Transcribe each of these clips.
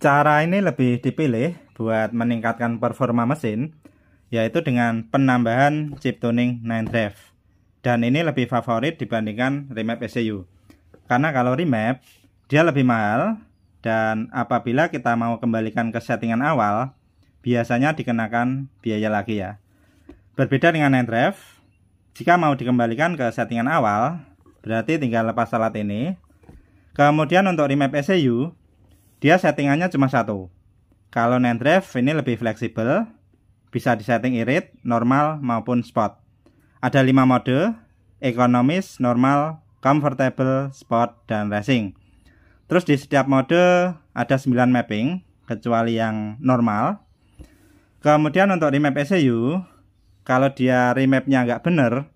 Cara ini lebih dipilih buat meningkatkan performa mesin, yaitu dengan penambahan chip tuning 9 drive. Dan ini lebih favorit dibandingkan remap ECU. Karena kalau remap, dia lebih mahal, dan apabila kita mau kembalikan ke settingan awal, biasanya dikenakan biaya lagi ya. Berbeda dengan 9 drive, jika mau dikembalikan ke settingan awal, berarti tinggal lepas alat ini. Kemudian untuk remap ECU, dia settingannya cuma satu. Kalau NAND ini lebih fleksibel, bisa disetting irit, normal maupun spot. Ada 5 mode, ekonomis, normal, comfortable, sport, dan racing. Terus di setiap mode ada 9 mapping, kecuali yang normal. Kemudian untuk remap ECU, kalau dia remapnya nggak bener,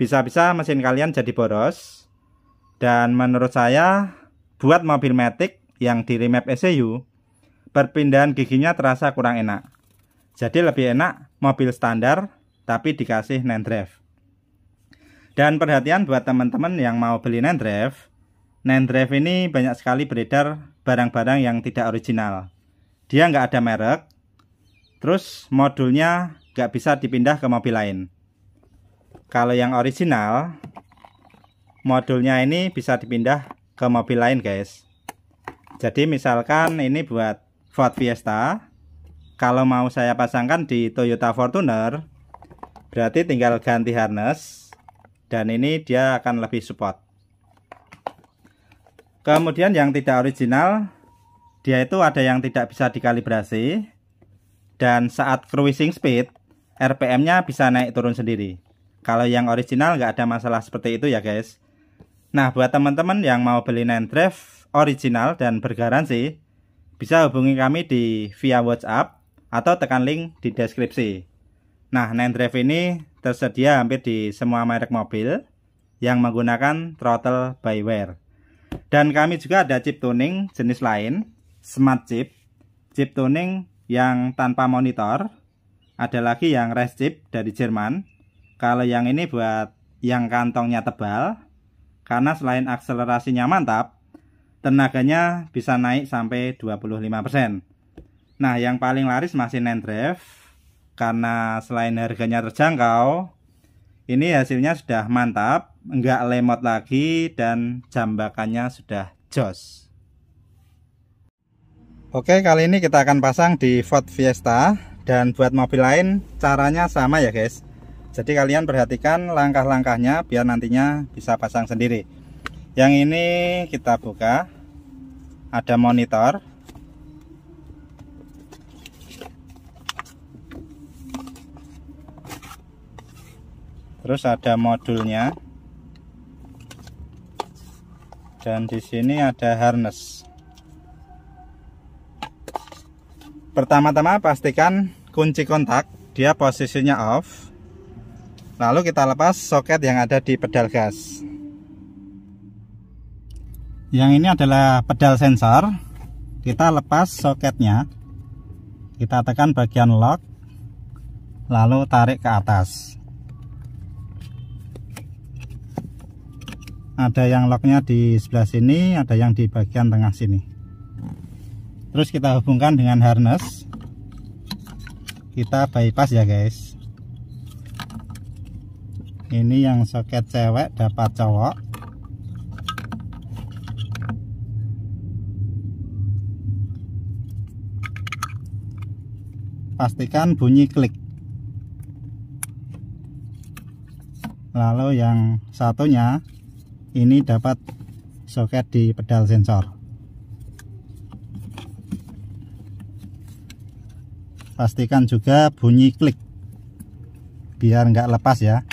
bisa-bisa mesin kalian jadi boros. Dan menurut saya, buat mobil matic yang di remap ECU, perpindahan giginya terasa kurang enak. Jadi lebih enak mobil standar tapi dikasih drive. Dan perhatian buat teman-teman yang mau beli nendrive, drive ini banyak sekali beredar barang-barang yang tidak original. Dia nggak ada merek, terus modulnya nggak bisa dipindah ke mobil lain. Kalau yang original, modulnya ini bisa dipindah ke mobil lain guys. Jadi misalkan ini buat Ford Fiesta. Kalau mau saya pasangkan di Toyota Fortuner, berarti tinggal ganti harness dan ini dia akan lebih support. Kemudian yang tidak original, dia itu ada yang tidak bisa dikalibrasi dan saat cruising speed RPM-nya bisa naik turun sendiri. Kalau yang original nggak ada masalah seperti itu ya guys. Nah, buat teman-teman yang mau beli Nine original dan bergaransi, bisa hubungi kami di via WhatsApp atau tekan link di deskripsi. Nah, Nine ini tersedia hampir di semua merek mobil yang menggunakan throttle by wire. Dan kami juga ada chip tuning jenis lain, smart chip, chip tuning yang tanpa monitor, ada lagi yang rest chip dari Jerman. Kalau yang ini buat yang kantongnya tebal, karena selain akselerasinya mantap, tenaganya bisa naik sampai 25%. Nah, yang paling laris masih Nendrive karena selain harganya terjangkau, ini hasilnya sudah mantap, nggak lemot lagi dan jambakannya sudah jos. Oke, kali ini kita akan pasang di Ford Fiesta dan buat mobil lain caranya sama ya, guys. Jadi kalian perhatikan langkah-langkahnya biar nantinya bisa pasang sendiri. Yang ini kita buka. Ada monitor. Terus ada modulnya. Dan di sini ada harness. Pertama-tama pastikan kunci kontak dia posisinya off Lalu kita lepas soket yang ada di pedal gas. Yang ini adalah pedal sensor. Kita lepas soketnya. Kita tekan bagian lock. Lalu tarik ke atas. Ada yang locknya di sebelah sini, ada yang di bagian tengah sini. Terus kita hubungkan dengan harness. Kita bypass ya guys ini yang soket cewek dapat cowok pastikan bunyi klik lalu yang satunya ini dapat soket di pedal sensor pastikan juga bunyi klik biar nggak lepas ya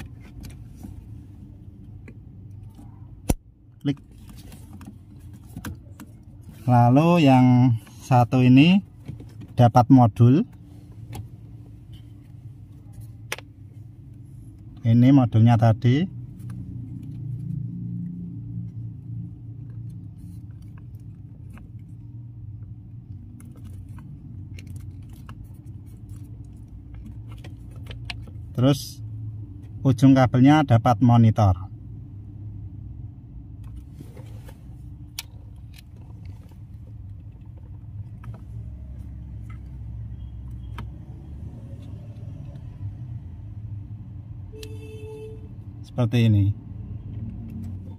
lalu yang satu ini dapat modul ini modulnya tadi terus ujung kabelnya dapat monitor seperti ini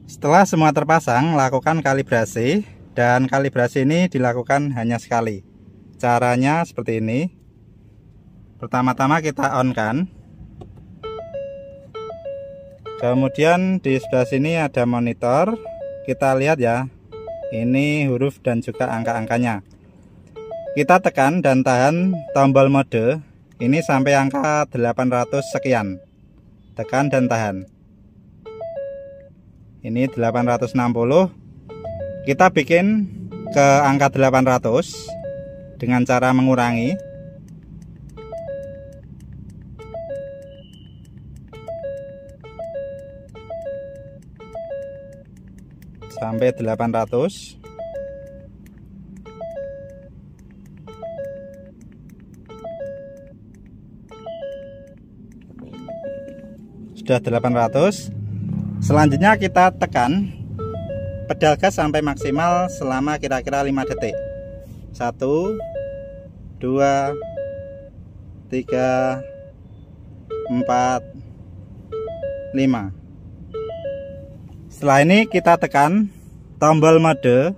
setelah semua terpasang lakukan kalibrasi dan kalibrasi ini dilakukan hanya sekali caranya seperti ini pertama-tama kita on kan kemudian di sebelah sini ada monitor kita lihat ya ini huruf dan juga angka-angkanya kita tekan dan tahan tombol mode ini sampai angka 800 sekian tekan dan tahan ini 860 kita bikin ke angka 800 dengan cara mengurangi sampai 800 sudah 800 Selanjutnya kita tekan pedal gas sampai maksimal selama kira-kira 5 detik. 1 2 3 4 5 Setelah ini kita tekan tombol mode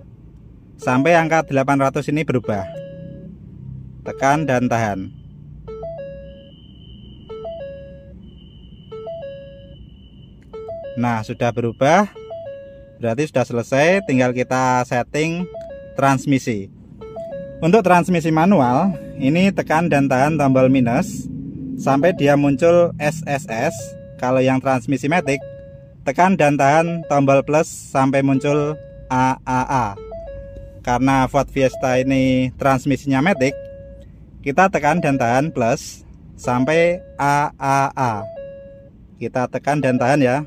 sampai angka 800 ini berubah. Tekan dan tahan. nah sudah berubah berarti sudah selesai tinggal kita setting transmisi untuk transmisi manual ini tekan dan tahan tombol minus sampai dia muncul SSS kalau yang transmisi matic tekan dan tahan tombol plus sampai muncul AAA karena Ford Fiesta ini transmisinya matic kita tekan dan tahan plus sampai AAA kita tekan dan tahan ya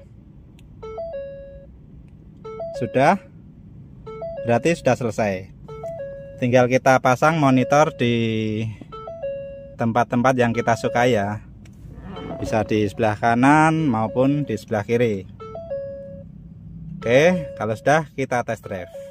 sudah? Berarti sudah selesai. Tinggal kita pasang monitor di tempat-tempat yang kita suka ya. Bisa di sebelah kanan maupun di sebelah kiri. Oke, kalau sudah kita test drive.